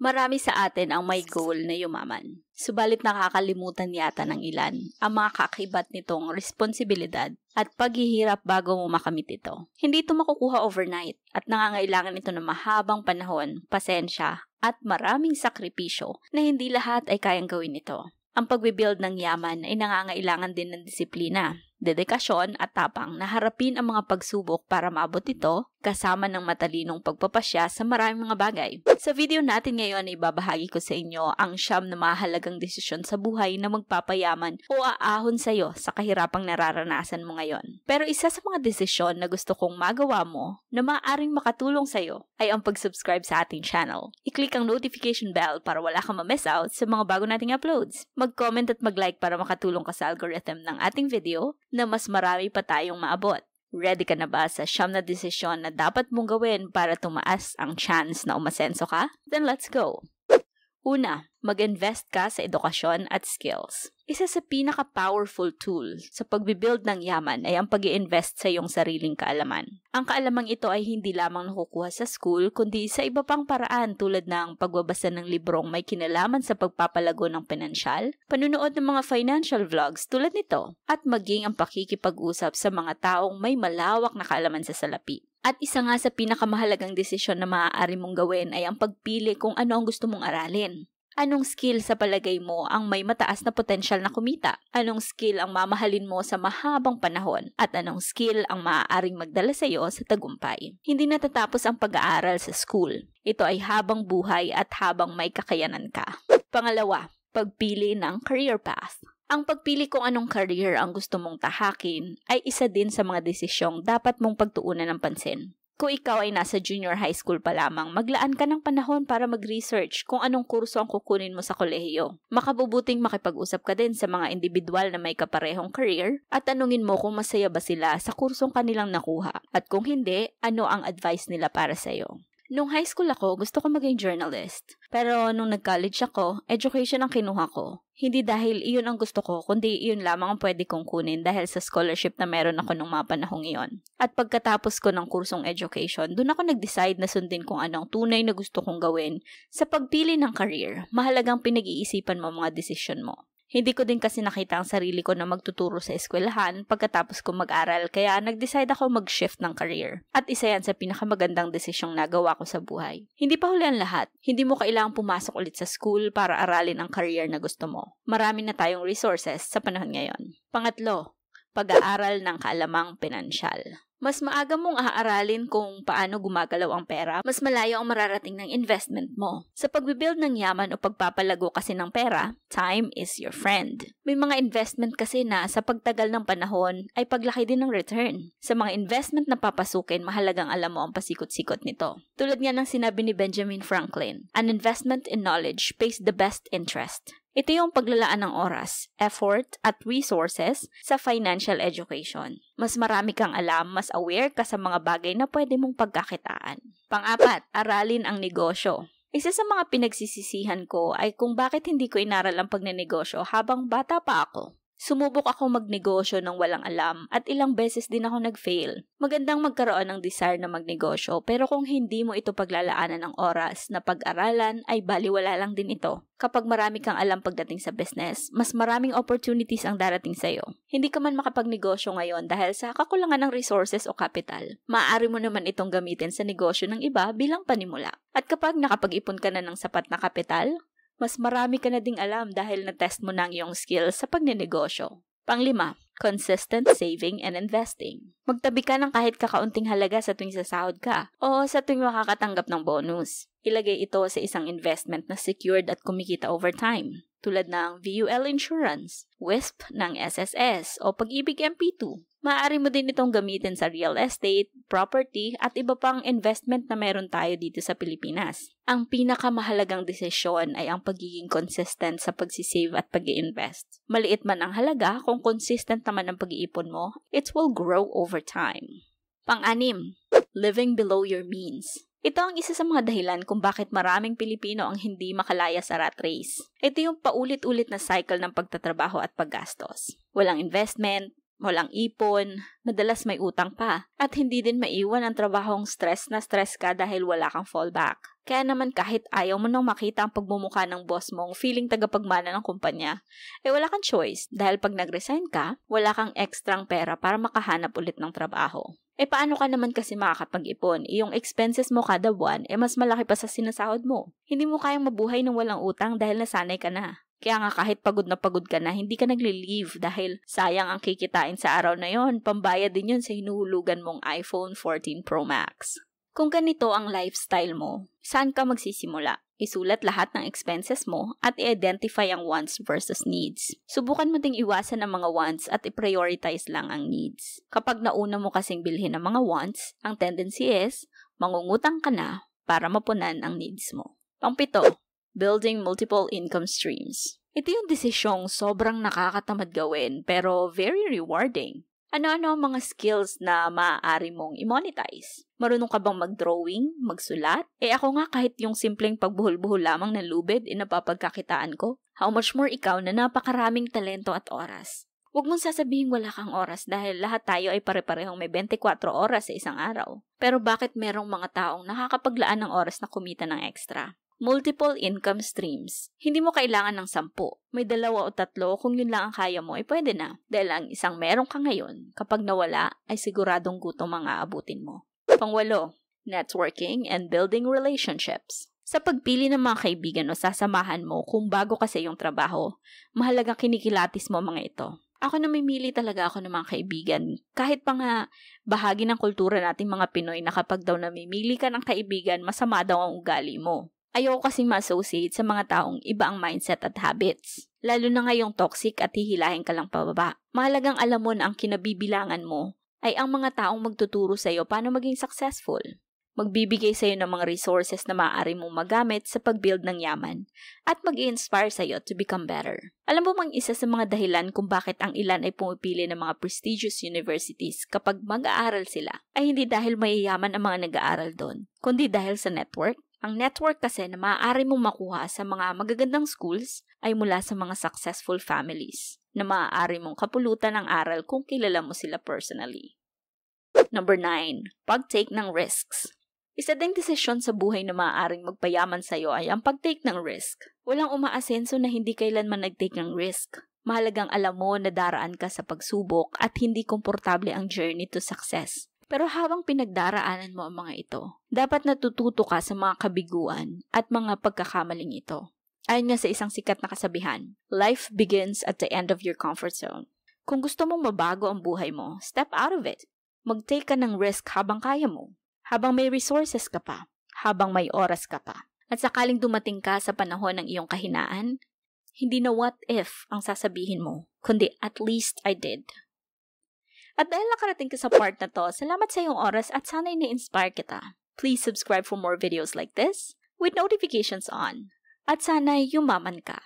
Marami sa atin ang may goal na yumaman. Subalit nakakalimutan yata ng ilan ang mga kakibat nitong responsibilidad at paghihirap bago mo makamit ito. Hindi ito makukuha overnight at nangangailangan ito ng mahabang panahon, pasensya, at maraming sakripisyo na hindi lahat ay kayang gawin ito. Ang pagbibuild ng yaman ay nangangailangan din ng disiplina, dedikasyon at tapang na harapin ang mga pagsubok para maabot ito, kasama ng matalinong pagpapasya sa maraming mga bagay. Sa video natin ngayon ay babahagi ko sa inyo ang siyam na mahalagang desisyon sa buhay na magpapayaman o aahon sa iyo sa kahirapang nararanasan mo ngayon. Pero isa sa mga desisyon na gusto kong magawa mo na maaaring makatulong sa iyo ay ang pag-subscribe sa ating channel. I-click ang notification bell para wala kang ma-miss out sa mga bago nating uploads. Mag-comment at mag-like para makatulong ka sa algorithm ng ating video na mas marami pa tayong maabot. Ready ka na ba sa siyam na desisyon na dapat mong gawin para tumaas ang chance na umasenso ka? Then let's go! Una, mag-invest ka sa edukasyon at skills. Isa sa pinaka-powerful tool sa pagbibuild ng yaman ay ang pag invest sa iyong sariling kaalaman. Ang kaalamang ito ay hindi lamang nakukuha sa school, kundi sa iba pang paraan tulad ng pagbabasa ng librong may kinalaman sa pagpapalago ng pinansyal, panunood ng mga financial vlogs tulad nito, at maging ang pakikipag-usap sa mga taong may malawak na kaalaman sa salapi. At isa nga sa pinakamahalagang desisyon na maaari mong gawin ay ang pagpili kung ano ang gusto mong aralin. Anong skill sa palagay mo ang may mataas na potensyal na kumita? Anong skill ang mamahalin mo sa mahabang panahon? At anong skill ang maaaring magdala sa iyo sa tagumpay? Hindi natatapos ang pag-aaral sa school. Ito ay habang buhay at habang may kakayanan ka. Pangalawa, pagpili ng career path. Ang pagpili kung anong career ang gusto mong tahakin ay isa din sa mga desisyong dapat mong pagtuunan ng pansin. Kung ikaw ay nasa junior high school pa lamang, maglaan ka ng panahon para mag-research kung anong kurso ang kukunin mo sa kolehiyo. Makabubuting makipag-usap ka din sa mga individual na may kaparehong career at tanungin mo kung masaya ba sila sa kursong kanilang nakuha at kung hindi, ano ang advice nila para sa'yo. Nung high school ako, gusto ko maging journalist. Pero nung nag-college ako, education ang kinuha ko. Hindi dahil iyon ang gusto ko, kundi iyon lamang ang pwede kong kunin dahil sa scholarship na meron ako nung mga panahong iyon. At pagkatapos ko ng kursong education, doon ako nag-decide na sundin kung anong tunay na gusto kong gawin. Sa pagpili ng career, mahalagang pinag-iisipan mo mga desisyon mo. Hindi ko din kasi nakita ang sarili ko na magtuturo sa eskwelahan pagkatapos ko mag-aral kaya nag-decide ako mag-shift ng career. At isa yan sa pinakamagandang desisyong nagawa ko sa buhay. Hindi pa huli ang lahat. Hindi mo kailangang pumasok ulit sa school para aralin ang career na gusto mo. Marami na tayong resources sa panahon ngayon. Pangatlo, pag-aaral ng kaalamang pinansyal mas maaga mong aaralin kung paano gumagalaw ang pera, mas malayo ang mararating ng investment mo. Sa pagbibuild ng yaman o pagpapalago kasi ng pera, time is your friend. May mga investment kasi na sa pagtagal ng panahon ay paglaki din ng return. Sa mga investment na papasukin, mahalagang alam mo ang pasikot-sikot nito. Tulad nga ng sinabi ni Benjamin Franklin, an investment in knowledge pays the best interest. Ito yung paglalaan ng oras, effort, at resources sa financial education. Mas marami kang alam, mas aware ka sa mga bagay na pwede mong pagkakitaan. Pang-apat, aralin ang negosyo. Isa sa mga pinagsisisihan ko ay kung bakit hindi ko inaral ang pagnenegosyo habang bata pa ako. Sumubok ako magnegosyo ng walang alam at ilang beses din ako nagfail. Magandang magkaroon ng desire na magnegosyo pero kung hindi mo ito paglalaanan ng oras na pag-aralan ay baliwala lang din ito. Kapag marami kang alam pagdating sa business, mas maraming opportunities ang darating sa iyo. Hindi ka man makapagnegosyo ngayon dahil sa kakulangan ng resources o capital. Maaari mo naman itong gamitin sa negosyo ng iba bilang panimula. At kapag nakapag-ipon ka na ng sapat na kapital, mas marami ka na ding alam dahil na-test mo na ang iyong skill sa pagnenegosyo. Panglima, consistent saving and investing. Magtabi ka ng kahit kakaunting halaga sa tuwing sasahod ka o sa tuwing makakatanggap ng bonus. Ilagay ito sa isang investment na secured at kumikita over time tulad ng VUL Insurance, WISP ng SSS o Pag-ibig MP2. Maaari mo din itong gamitin sa real estate, property at iba pang investment na meron tayo dito sa Pilipinas. Ang pinakamahalagang desisyon ay ang pagiging consistent sa pagsisave at pag invest Maliit man ang halaga, kung consistent naman ang pag-iipon mo, it will grow over time. Pang-anim, living below your means. Ito ang isa sa mga dahilan kung bakit maraming Pilipino ang hindi makalaya sa rat race. Ito yung paulit-ulit na cycle ng pagtatrabaho at paggastos. Walang investment, walang ipon, madalas may utang pa, at hindi din maiwan ang trabahong stress na stress ka dahil wala kang fallback. Kaya naman kahit ayaw mo nang makita ang pagmumukha ng boss mong feeling tagapagmana ng kumpanya, eh wala kang choice dahil pag nag-resign ka, wala kang ekstrang pera para makahanap ulit ng trabaho. Eh paano ka naman kasi makakapag-ipon? Iyong expenses mo kada buwan eh mas malaki pa sa sinasahod mo. Hindi mo kayang mabuhay ng walang utang dahil nasanay ka na. Kaya nga kahit pagod na pagod ka na, hindi ka nagli-leave dahil sayang ang kikitain sa araw na yon. Pambayad din yun sa hinuhulugan mong iPhone 14 Pro Max. Kung ganito ang lifestyle mo, saan ka magsisimula? Isulat lahat ng expenses mo at i-identify ang wants versus needs. Subukan mo ding iwasan ang mga wants at i-prioritize lang ang needs. Kapag nauna mo kasing bilhin ang mga wants, ang tendency is, mangungutang ka na para mapunan ang needs mo. Pangpito, building multiple income streams. Ito yung desisyong sobrang nakakatamad gawin pero very rewarding. Ano-ano ang mga skills na maaari mong i-monetize? Marunong ka bang mag-drawing, magsulat? Eh ako nga kahit yung simpleng pagbuhol-buhol lamang ng lubid eh napapagkakitaan ko. How much more ikaw na napakaraming talento at oras. Huwag mong sasabihin wala kang oras dahil lahat tayo ay pare-parehong may 24 oras sa isang araw. Pero bakit merong mga taong nakakapaglaan ng oras na kumita ng extra? multiple income streams. Hindi mo kailangan ng sampu. May dalawa o tatlo kung yun lang ang kaya mo ay eh, pwede na. Dahil ang isang meron ka ngayon, kapag nawala ay siguradong gutom ang aabutin mo. Pangwalo, networking and building relationships. Sa pagpili ng mga kaibigan o sasamahan mo kung bago kasi yung trabaho, mahalaga kinikilatis mo mga ito. Ako namimili talaga ako ng mga kaibigan. Kahit pa nga bahagi ng kultura natin mga Pinoy na kapag daw namimili ka ng kaibigan, masama daw ang ugali mo. Ayoko kasing ma-associate sa mga taong iba ang mindset at habits. Lalo na ngayong toxic at hihilahin ka lang pababa. Mahalagang alam mo na ang kinabibilangan mo ay ang mga taong magtuturo sa iyo paano maging successful. Magbibigay sa iyo ng mga resources na maaari mong magamit sa pag-build ng yaman at mag inspire sa iyo to become better. Alam mo mang isa sa mga dahilan kung bakit ang ilan ay pumipili ng mga prestigious universities kapag mag-aaral sila ay hindi dahil mayayaman ang mga nag-aaral doon, kundi dahil sa network, ang network kasi na maaari mong makuha sa mga magagandang schools ay mula sa mga successful families na maaari mong kapulutan ng aral kung kilala mo sila personally. Number 9. Pag-take ng risks. Isa ding desisyon sa buhay na maaaring magpayaman sa iyo ay ang pag-take ng risk. Walang umaasenso na hindi kailanman nag-take ng risk. Mahalagang alam mo na daraan ka sa pagsubok at hindi komportable ang journey to success. Pero habang pinagdaraanan mo ang mga ito, dapat natututo ka sa mga kabiguan at mga pagkakamaling ito. Ayon nga sa isang sikat na kasabihan, life begins at the end of your comfort zone. Kung gusto mong mabago ang buhay mo, step out of it. Mag-take ka ng risk habang kaya mo, habang may resources ka pa, habang may oras ka pa. At sakaling dumating ka sa panahon ng iyong kahinaan, hindi na what if ang sasabihin mo, kundi at least I did. At dahil nakarating ka sa part na to, salamat sa iyong oras at sana'y na-inspire kita. Please subscribe for more videos like this with notifications on. At sana'y yumaman ka.